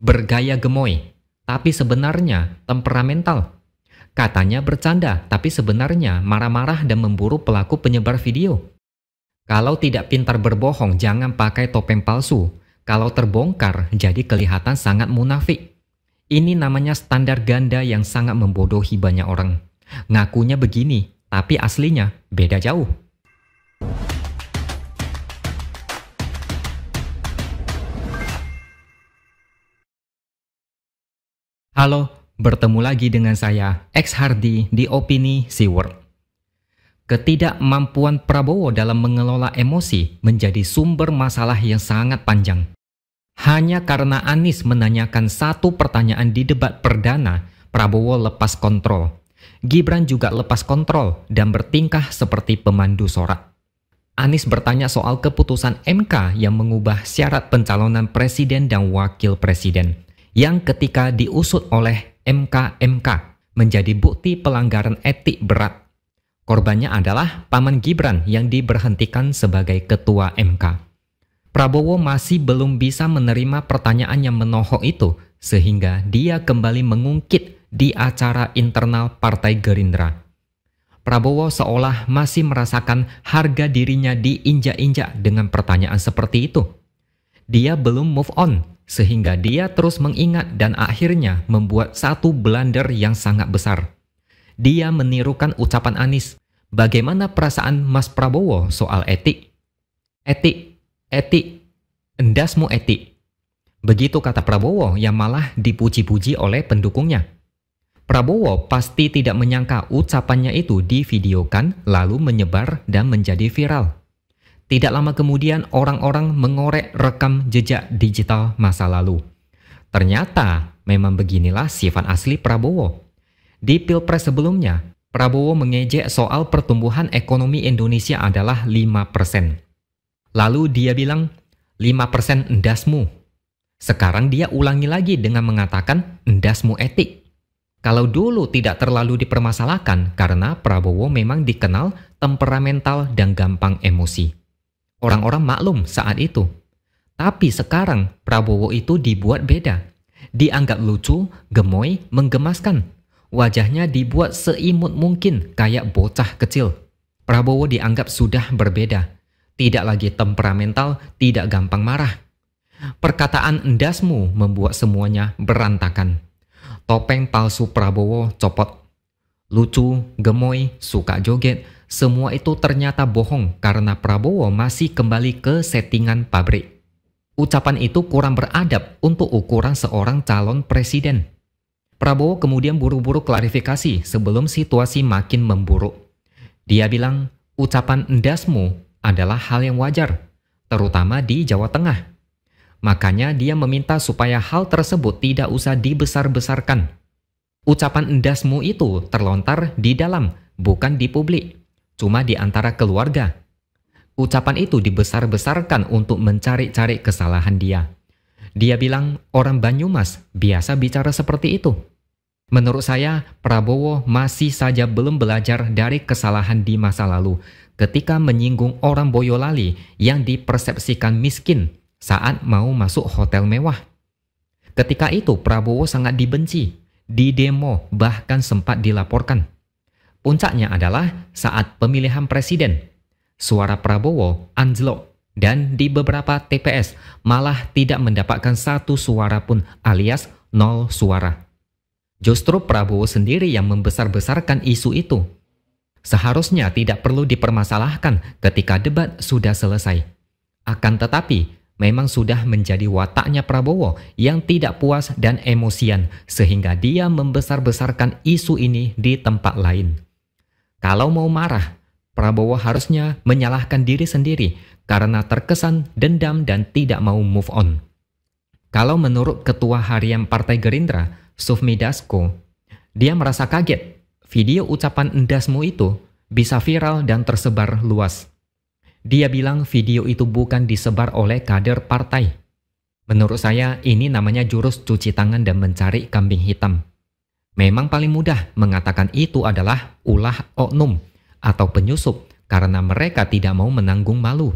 bergaya gemoy, tapi sebenarnya temperamental. Katanya bercanda, tapi sebenarnya marah-marah dan memburu pelaku penyebar video. Kalau tidak pintar berbohong, jangan pakai topeng palsu. Kalau terbongkar, jadi kelihatan sangat munafik. Ini namanya standar ganda yang sangat membodohi banyak orang. Ngakunya begini, tapi aslinya beda jauh. Halo, bertemu lagi dengan saya, X Hardi di Opini SeaWorld. Ketidakmampuan Prabowo dalam mengelola emosi menjadi sumber masalah yang sangat panjang. Hanya karena Anies menanyakan satu pertanyaan di debat perdana, Prabowo lepas kontrol. Gibran juga lepas kontrol dan bertingkah seperti pemandu sorak. Anies bertanya soal keputusan MK yang mengubah syarat pencalonan presiden dan wakil presiden yang ketika diusut oleh MKMK menjadi bukti pelanggaran etik berat. Korbannya adalah Paman Gibran yang diberhentikan sebagai ketua MK. Prabowo masih belum bisa menerima pertanyaan yang menohok itu sehingga dia kembali mengungkit di acara internal Partai Gerindra. Prabowo seolah masih merasakan harga dirinya diinjak-injak dengan pertanyaan seperti itu dia belum move on, sehingga dia terus mengingat dan akhirnya membuat satu blunder yang sangat besar. Dia menirukan ucapan Anies, bagaimana perasaan Mas Prabowo soal etik? Etik, etik, endasmu etik. Begitu kata Prabowo yang malah dipuji-puji oleh pendukungnya. Prabowo pasti tidak menyangka ucapannya itu divideokan lalu menyebar dan menjadi viral. Tidak lama kemudian, orang-orang mengorek rekam jejak digital masa lalu. Ternyata memang beginilah sifat asli Prabowo. Di pilpres sebelumnya, Prabowo mengejek soal pertumbuhan ekonomi Indonesia adalah 5%. Lalu dia bilang, 5% endasmu. Sekarang dia ulangi lagi dengan mengatakan endasmu etik. Kalau dulu tidak terlalu dipermasalahkan karena Prabowo memang dikenal temperamental dan gampang emosi. Orang-orang maklum saat itu. Tapi sekarang Prabowo itu dibuat beda. Dianggap lucu, gemoy, menggemaskan. Wajahnya dibuat seimut mungkin kayak bocah kecil. Prabowo dianggap sudah berbeda. Tidak lagi temperamental, tidak gampang marah. Perkataan endasmu membuat semuanya berantakan. Topeng palsu Prabowo copot. Lucu, gemoy, suka joget, semua itu ternyata bohong karena Prabowo masih kembali ke settingan pabrik. Ucapan itu kurang beradab untuk ukuran seorang calon presiden. Prabowo kemudian buru-buru klarifikasi sebelum situasi makin memburuk. Dia bilang, ucapan endasmu adalah hal yang wajar, terutama di Jawa Tengah. Makanya dia meminta supaya hal tersebut tidak usah dibesar-besarkan. Ucapan endasmu itu terlontar di dalam, bukan di publik cuma di antara keluarga. Ucapan itu dibesar-besarkan untuk mencari-cari kesalahan dia. Dia bilang orang Banyumas biasa bicara seperti itu. Menurut saya, Prabowo masih saja belum belajar dari kesalahan di masa lalu ketika menyinggung orang Boyolali yang dipersepsikan miskin saat mau masuk hotel mewah. Ketika itu Prabowo sangat dibenci, didemo bahkan sempat dilaporkan. Puncaknya adalah saat pemilihan presiden. Suara Prabowo anjlok dan di beberapa TPS malah tidak mendapatkan satu suara pun alias nol suara. Justru Prabowo sendiri yang membesar-besarkan isu itu. Seharusnya tidak perlu dipermasalahkan ketika debat sudah selesai. Akan tetapi, memang sudah menjadi wataknya Prabowo yang tidak puas dan emosian, sehingga dia membesar-besarkan isu ini di tempat lain. Kalau mau marah, Prabowo harusnya menyalahkan diri sendiri karena terkesan dendam dan tidak mau move on. Kalau menurut Ketua Harian Partai Gerindra, Sufmi Dasko, dia merasa kaget video ucapan endasmu itu bisa viral dan tersebar luas. Dia bilang video itu bukan disebar oleh kader partai. Menurut saya ini namanya jurus cuci tangan dan mencari kambing hitam. Memang paling mudah mengatakan itu adalah ulah oknum atau penyusup karena mereka tidak mau menanggung malu.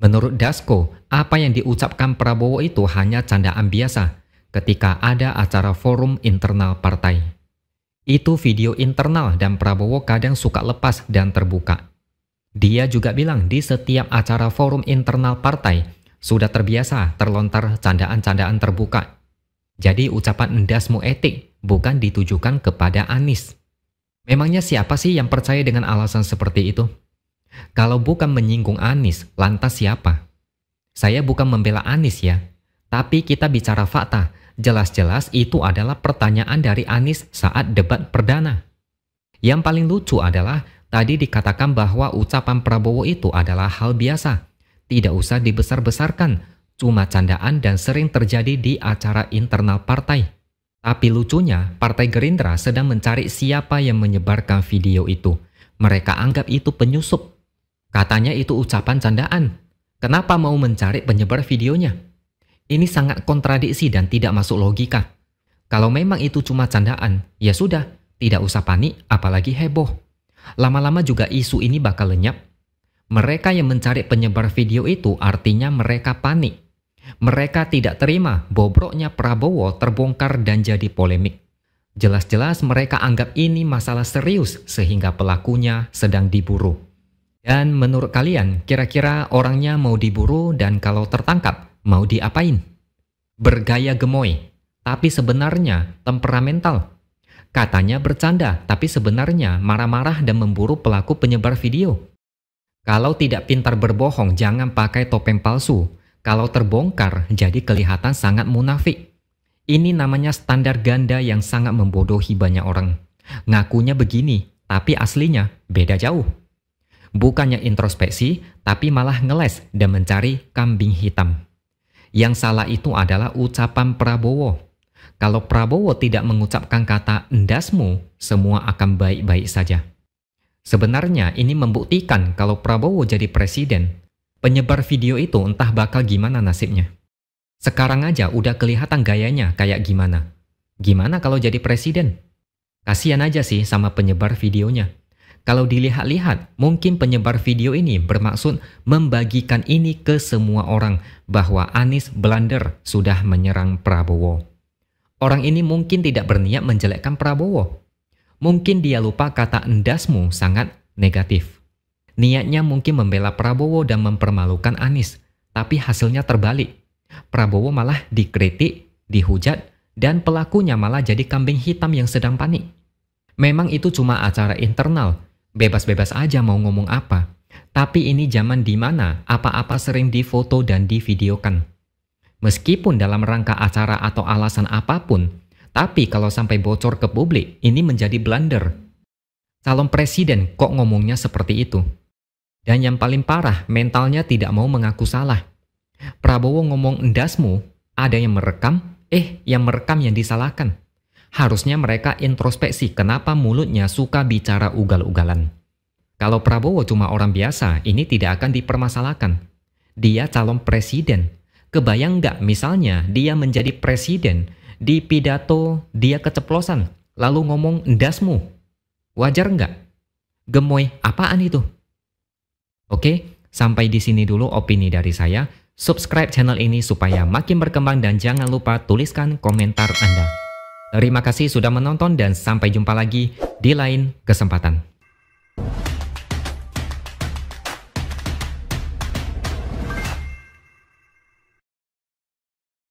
Menurut Dasko, apa yang diucapkan Prabowo itu hanya candaan biasa ketika ada acara forum internal partai. Itu video internal dan Prabowo kadang suka lepas dan terbuka. Dia juga bilang di setiap acara forum internal partai sudah terbiasa terlontar candaan-candaan terbuka. Jadi ucapan endasmu etik bukan ditujukan kepada Anis. Memangnya siapa sih yang percaya dengan alasan seperti itu? Kalau bukan menyinggung Anis, lantas siapa? Saya bukan membela Anis ya, tapi kita bicara fakta. Jelas-jelas itu adalah pertanyaan dari Anis saat debat perdana. Yang paling lucu adalah tadi dikatakan bahwa ucapan Prabowo itu adalah hal biasa. Tidak usah dibesar-besarkan, cuma candaan dan sering terjadi di acara internal partai. Tapi lucunya, Partai Gerindra sedang mencari siapa yang menyebarkan video itu. Mereka anggap itu penyusup. Katanya itu ucapan candaan. Kenapa mau mencari penyebar videonya? Ini sangat kontradiksi dan tidak masuk logika. Kalau memang itu cuma candaan, ya sudah, tidak usah panik, apalagi heboh. Lama-lama juga isu ini bakal lenyap. Mereka yang mencari penyebar video itu artinya mereka panik mereka tidak terima bobroknya Prabowo terbongkar dan jadi polemik. Jelas-jelas mereka anggap ini masalah serius sehingga pelakunya sedang diburu. Dan menurut kalian, kira-kira orangnya mau diburu dan kalau tertangkap, mau diapain? Bergaya gemoy, tapi sebenarnya temperamental. Katanya bercanda, tapi sebenarnya marah-marah dan memburu pelaku penyebar video. Kalau tidak pintar berbohong, jangan pakai topeng palsu. Kalau terbongkar, jadi kelihatan sangat munafik. Ini namanya standar ganda yang sangat membodohi banyak orang. Ngakunya begini, tapi aslinya beda jauh. Bukannya introspeksi, tapi malah ngeles dan mencari kambing hitam. Yang salah itu adalah ucapan Prabowo. Kalau Prabowo tidak mengucapkan kata endasmu, semua akan baik-baik saja. Sebenarnya ini membuktikan kalau Prabowo jadi presiden, penyebar video itu entah bakal gimana nasibnya. Sekarang aja udah kelihatan gayanya kayak gimana. Gimana kalau jadi presiden? Kasian aja sih sama penyebar videonya. Kalau dilihat-lihat, mungkin penyebar video ini bermaksud membagikan ini ke semua orang bahwa Anis blunder sudah menyerang Prabowo. Orang ini mungkin tidak berniat menjelekkan Prabowo. Mungkin dia lupa kata endasmu sangat negatif. Niatnya mungkin membela Prabowo dan mempermalukan Anies, tapi hasilnya terbalik. Prabowo malah dikritik, dihujat, dan pelakunya malah jadi kambing hitam yang sedang panik. Memang itu cuma acara internal, bebas-bebas aja mau ngomong apa. Tapi ini zaman di mana apa-apa sering difoto dan divideokan. Meskipun dalam rangka acara atau alasan apapun, tapi kalau sampai bocor ke publik, ini menjadi blunder. Calon presiden kok ngomongnya seperti itu? Dan yang paling parah, mentalnya tidak mau mengaku salah. Prabowo ngomong endasmu, ada yang merekam, eh yang merekam yang disalahkan. Harusnya mereka introspeksi kenapa mulutnya suka bicara ugal-ugalan. Kalau Prabowo cuma orang biasa, ini tidak akan dipermasalahkan. Dia calon presiden. Kebayang nggak misalnya dia menjadi presiden, di pidato dia keceplosan, lalu ngomong endasmu. Wajar nggak? Gemoy, apaan itu? Oke, sampai di sini dulu opini dari saya. Subscribe channel ini supaya makin berkembang dan jangan lupa tuliskan komentar Anda. Terima kasih sudah menonton dan sampai jumpa lagi di lain kesempatan.